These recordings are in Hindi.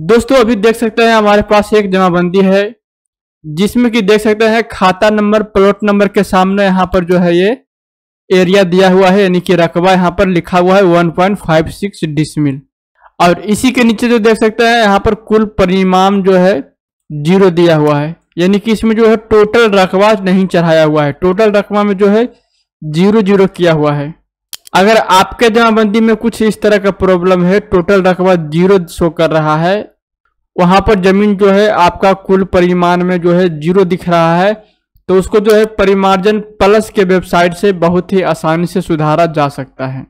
दोस्तों अभी देख सकते हैं हमारे पास एक जमाबंदी है जिसमें कि देख सकते हैं खाता नंबर प्लॉट नंबर के सामने यहाँ पर जो है ये एरिया दिया हुआ है यानी कि रकबा यहाँ पर लिखा हुआ है 1.56 डिसमिल और इसी के नीचे जो देख सकते हैं यहाँ पर कुल परिमाम जो है जीरो दिया हुआ है यानी कि इसमें जो है टोटल रकबा नहीं चढ़ाया हुआ है टोटल रकबा में जो है जीरो जीरो किया हुआ है अगर आपके जमाबंदी में कुछ इस तरह का प्रॉब्लम है टोटल रकबा जीरो शो कर रहा है वहां पर जमीन जो है आपका कुल परिमाण में जो है जीरो दिख रहा है तो उसको जो है परिमार्जन प्लस के वेबसाइट से बहुत ही आसानी से सुधारा जा सकता है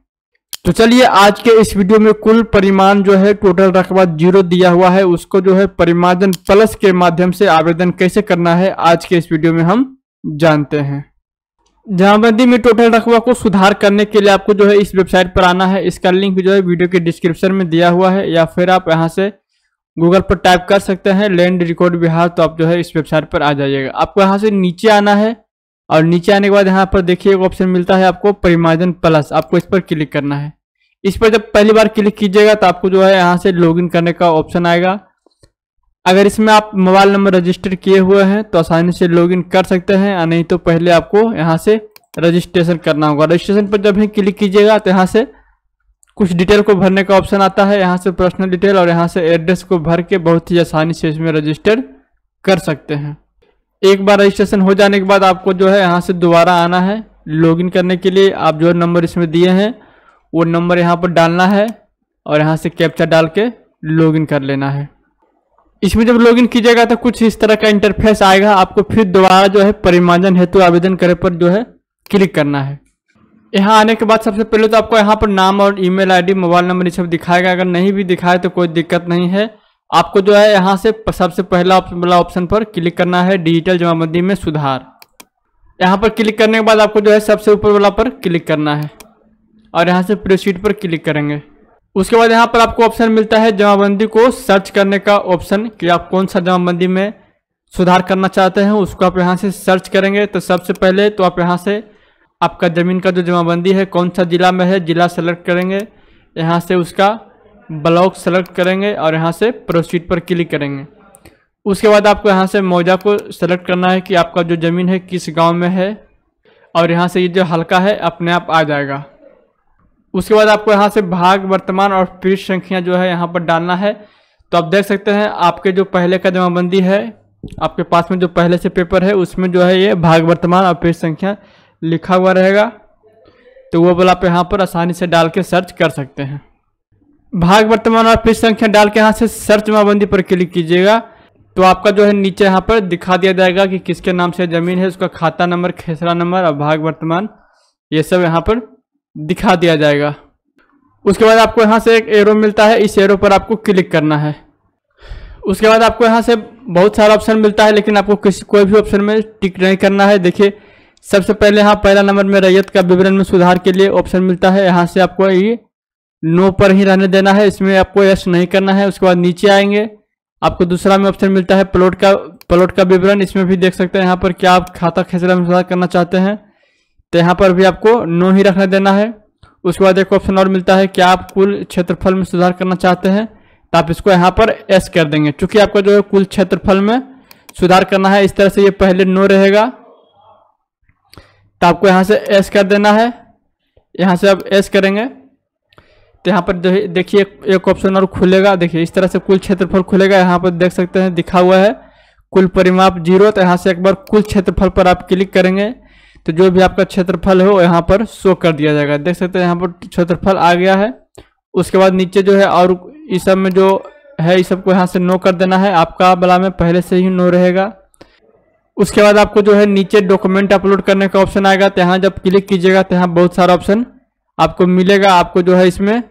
तो चलिए आज के इस वीडियो में कुल परिमाण जो है टोटल रकबा जीरो दिया हुआ है उसको जो है परिमार्जन प्लस के माध्यम से आवेदन कैसे करना है आज के इस वीडियो में हम जानते हैं जामाबंदी में टोटल रकबा को सुधार करने के लिए आपको जो है इस वेबसाइट पर आना है इसका लिंक जो है वीडियो के डिस्क्रिप्शन में दिया हुआ है या फिर आप यहाँ से गूगल पर टाइप कर सकते हैं लैंड रिकॉर्ड बिहार तो आप जो है इस वेबसाइट पर आ जाइएगा आपको यहाँ से नीचे आना है और नीचे आने के बाद यहाँ पर देखिए एक ऑप्शन मिलता है आपको परिमार्जन प्लस आपको इस पर क्लिक करना है इस पर जब पहली बार क्लिक कीजिएगा तो आपको जो है यहाँ से लॉग करने का ऑप्शन आएगा अगर इसमें आप मोबाइल नंबर रजिस्टर किए हुए हैं तो आसानी से लॉगिन कर सकते हैं या नहीं तो पहले आपको यहाँ से रजिस्ट्रेशन करना होगा रजिस्ट्रेशन पर जब ही क्लिक कीजिएगा तो यहाँ से कुछ डिटेल को भरने का ऑप्शन आता है यहाँ से पर्सनल डिटेल और यहाँ से एड्रेस को भर के बहुत ही आसानी से इसमें रजिस्टर कर सकते हैं एक बार रजिस्ट्रेशन हो जाने के बाद आपको जो है यहाँ से दोबारा आना है लॉग करने के लिए आप जो नंबर इसमें दिए हैं वो नंबर यहाँ पर डालना है और यहाँ से कैप्चा डाल के लॉग कर लेना है इसमें जब लॉगिन कीजिएगा तो कुछ इस तरह का इंटरफेस आएगा आपको फिर दोबारा जो है परिमार्जन हेतु आवेदन करे पर जो है क्लिक करना है यहाँ आने के बाद सबसे पहले तो आपको यहाँ पर नाम और ईमेल आईडी मोबाइल नंबर ये सब दिखाएगा अगर नहीं भी दिखाए तो कोई दिक्कत नहीं है आपको जो है यहाँ से सबसे पहला वाला ऑप्शन पर क्लिक करना है डिजिटल जमाबंदी में सुधार यहाँ पर क्लिक करने के बाद आपको जो है सबसे ऊपर वाला पर क्लिक करना है और यहाँ से प्रोसीड पर क्लिक करेंगे उसके बाद यहाँ पर आपको ऑप्शन मिलता है जमाबंदी को सर्च करने का ऑप्शन कि आप कौन सा जमाबंदी में सुधार करना चाहते हैं उसको आप यहाँ से सर्च करेंगे तो सबसे पहले तो आप यहाँ से आपका ज़मीन का जो जमाबंदी है कौन सा ज़िला में है ज़िला सेलेक्ट करेंगे यहाँ से उसका ब्लॉक सेलेक्ट करेंगे और यहाँ से प्रोसीड पर क्लिक करेंगे उसके बाद आपको यहाँ से मौजा को सेलेक्ट करना है कि आपका जो ज़मीन है किस गाँव में है और यहाँ से ये जो हल्का है अपने आप आ जाएगा उसके बाद आपको यहाँ से भाग वर्तमान और पीड़ित संख्या जो है यहाँ पर डालना है तो आप देख सकते हैं आपके जो पहले का जमाबंदी है आपके पास में जो पहले से पेपर है उसमें जो है ये भाग वर्तमान और पीठ संख्या लिखा हुआ रहेगा तो वो बोला आप यहाँ पर आसानी से डाल के सर्च कर सकते हैं भाग वर्तमान और पीठ संख्या डाल के यहाँ से सर्च जमाबंदी पर क्लिक कीजिएगा तो आपका जो है नीचे यहाँ पर दिखा दिया जाएगा कि किसके नाम से ज़मीन है उसका खाता नंबर खेसरा नंबर और भाग वर्तमान ये सब यहाँ पर दिखा दिया जाएगा उसके बाद आपको यहाँ से एक एरो मिलता है इस एरो पर आपको क्लिक करना है उसके बाद आपको यहाँ से बहुत सारा ऑप्शन मिलता है लेकिन आपको किसी कोई भी ऑप्शन में टिक नहीं करना है देखिए सबसे पहले यहाँ पहला नंबर में रैयत का विवरण में सुधार के लिए ऑप्शन मिलता है यहाँ से आपको ये नो पर ही रहने देना है इसमें आपको यश नहीं करना है उसके बाद नीचे आएंगे आपको दूसरा में ऑप्शन मिलता है प्लॉट का प्लॉट का विवरण इसमें भी देख सकते हैं यहाँ पर क्या आप खाता खेसरा में सुधार करना चाहते हैं तो यहाँ पर भी आपको नो ही रखने देना है उसके बाद एक ऑप्शन और मिलता है क्या आप कुल क्षेत्रफल में सुधार करना चाहते हैं तो आप इसको यहाँ पर एस कर देंगे चूंकि आपका जो है कुल क्षेत्रफल में सुधार करना है इस तरह से ये पहले नो रहेगा तो आपको यहाँ से एस कर देना है यहाँ से आप एस करेंगे तो यहाँ पर देखिए एक ऑप्शन और खुलेगा देखिए इस तरह से कुल क्षेत्रफल खुलेगा यहाँ पर देख सकते हैं दिखा हुआ है कुल परिमाप जीरो तो यहाँ से एक बार कुल क्षेत्रफल पर आप क्लिक करेंगे तो जो भी आपका क्षेत्रफल है वो यहाँ पर शो कर दिया जाएगा देख सकते हैं यहाँ पर क्षेत्रफल आ गया है उसके बाद नीचे जो है और इस सब में जो है इस सबको यहाँ से नो कर देना है आपका वाला में पहले से ही नो रहेगा उसके बाद आपको जो है नीचे डॉक्यूमेंट अपलोड करने का ऑप्शन आएगा तो यहाँ जब क्लिक कीजिएगा तो यहाँ बहुत सारा ऑप्शन आपको मिलेगा आपको जो है इसमें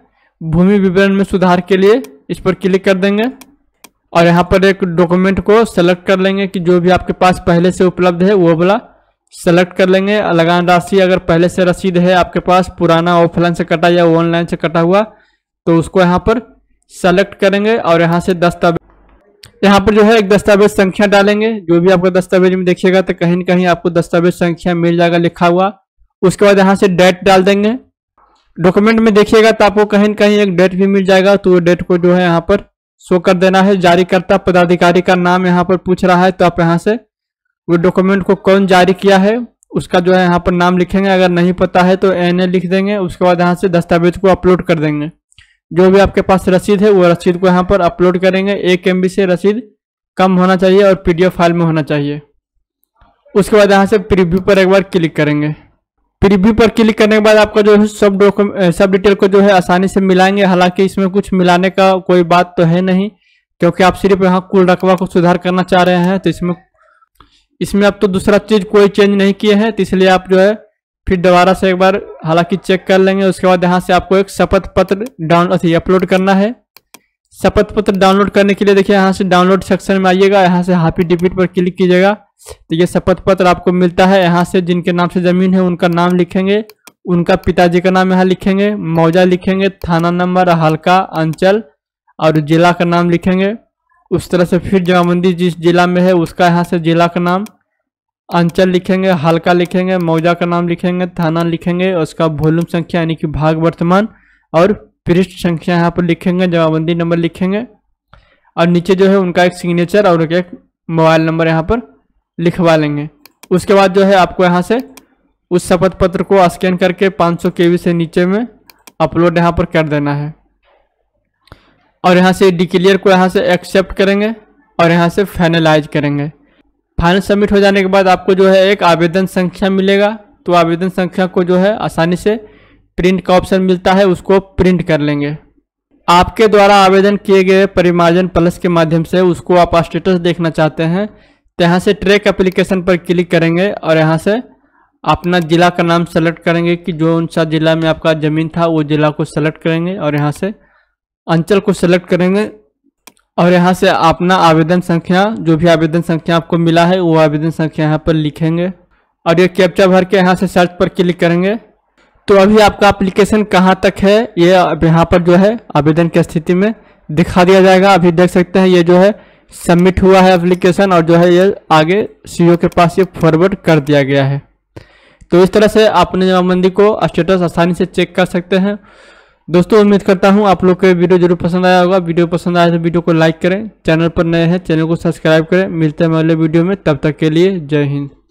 भूमि विवरण में सुधार के लिए इस पर क्लिक कर देंगे और यहाँ पर एक डॉक्यूमेंट को सेलेक्ट कर लेंगे कि जो भी आपके पास पहले से उपलब्ध है वो वाला सेलेक्ट कर लेंगे लगान राशि अगर पहले से रसीद है आपके पास पुराना ऑफलाइन से कटा या ऑनलाइन से कटा हुआ तो उसको यहाँ पर सेलेक्ट करेंगे और यहाँ से दस्तावेज यहाँ पर जो है एक दस्तावेज संख्या डालेंगे जो भी आपका दस्तावेज में देखिएगा तो कहीं ना कहीं आपको दस्तावेज संख्या मिल जाएगा लिखा हुआ उसके बाद यहाँ से डेट डाल देंगे डॉक्यूमेंट में देखिएगा तो आपको कहीं ना कहीं एक डेट भी मिल जाएगा तो वो डेट को जो है यहाँ पर शो कर देना है जारीकर्ता पदाधिकारी का नाम यहाँ पर पूछ रहा है तो आप यहाँ से वो डॉक्यूमेंट को कौन जारी किया है उसका जो है यहाँ पर नाम लिखेंगे अगर नहीं पता है तो एन लिख देंगे उसके बाद यहाँ से दस्तावेज को अपलोड कर देंगे जो भी आपके पास रसीद है वो रसीद को यहाँ पर अपलोड करेंगे एक एम से रसीद कम होना चाहिए और पी फाइल में होना चाहिए उसके बाद यहाँ से प्रीव्यू पर एक बार क्लिक करेंगे प्रिव्यू पर क्लिक करने के बाद आपका जो है सब डॉक्यूमेंट सब डिटेल को जो है आसानी से मिलाएंगे हालांकि इसमें कुछ मिलाने का कोई बात तो है नहीं क्योंकि आप सिर्फ यहाँ कुल रकबा को सुधार करना चाह रहे हैं तो इसमें इसमें आप तो दूसरा चीज़ कोई चेंज नहीं किए हैं तो इसलिए आप जो है फिर दोबारा से एक बार हालांकि चेक कर लेंगे उसके बाद यहाँ से आपको एक शपथ पत्र डाउन अथी अपलोड करना है शपथ पत्र डाउनलोड करने के लिए देखिए यहाँ से डाउनलोड सेक्शन में आइएगा यहाँ से हाफी डिपीट पर क्लिक कीजिएगा तो ये शपथ पत्र आपको मिलता है यहाँ से जिनके नाम से ज़मीन है उनका नाम लिखेंगे उनका पिताजी का नाम यहाँ लिखेंगे मौजा लिखेंगे थाना नंबर हल्का अंचल और जिला का नाम लिखेंगे उस तरह से फिर जमाबंदी जिस जिला में है उसका यहाँ से जिला का नाम अंचल लिखेंगे हल्का लिखेंगे मौजा का नाम लिखेंगे थाना लिखेंगे उसका वॉल्यूम संख्या यानी कि भाग वर्तमान और पृष्ठ संख्या यहाँ पर लिखेंगे जमाबंदी नंबर लिखेंगे और नीचे जो है उनका एक सिग्नेचर और एक मोबाइल नंबर यहाँ पर लिखवा लेंगे उसके बाद जो है आपको यहाँ से उस शपथ पत्र को स्कैन करके 500 केवी से नीचे में अपलोड यहाँ पर कर देना है और यहाँ से डिक्लेयर को यहाँ से एक्सेप्ट करेंगे और यहाँ से फाइनलाइज करेंगे फाइनल सबमिट हो जाने के बाद आपको जो है एक आवेदन संख्या मिलेगा तो आवेदन संख्या को जो है आसानी से प्रिंट का ऑप्शन मिलता है उसको प्रिंट कर लेंगे आपके द्वारा आवेदन किए गए परिमार्जन प्लस के माध्यम से उसको आप स्टेटस देखना चाहते हैं तो यहाँ से ट्रैक एप्लीकेशन पर क्लिक करेंगे और यहाँ से अपना ज़िला का नाम सेलेक्ट करेंगे कि जो सा ज़िला में आपका ज़मीन था वो ज़िला को सेलेक्ट करेंगे और यहाँ से अंचल को सेलेक्ट करेंगे और यहाँ से अपना आवेदन संख्या जो भी आवेदन संख्या आपको मिला है वो आवेदन संख्या यहाँ पर लिखेंगे और ये कैप्चा भर के यहाँ से सर्च पर क्लिक करेंगे तो अभी आपका एप्लीकेशन कहाँ तक है ये अब यहाँ पर जो है आवेदन की स्थिति में दिखा दिया जाएगा अभी देख सकते हैं ये जो है सबमिट हुआ है एप्लीकेशन और जो है ये आगे सी e के पास ये फॉरवर्ड कर दिया गया है तो इस तरह से आप अपने जमाबंदी को स्टेटस आसानी से चेक कर सकते हैं दोस्तों उम्मीद करता हूँ आप लोग को वीडियो जरूर पसंद आया होगा वीडियो पसंद आया तो वीडियो को लाइक करें चैनल पर नए हैं चैनल को सब्सक्राइब करें मिलते हैं अगले वीडियो में तब तक के लिए जय हिंद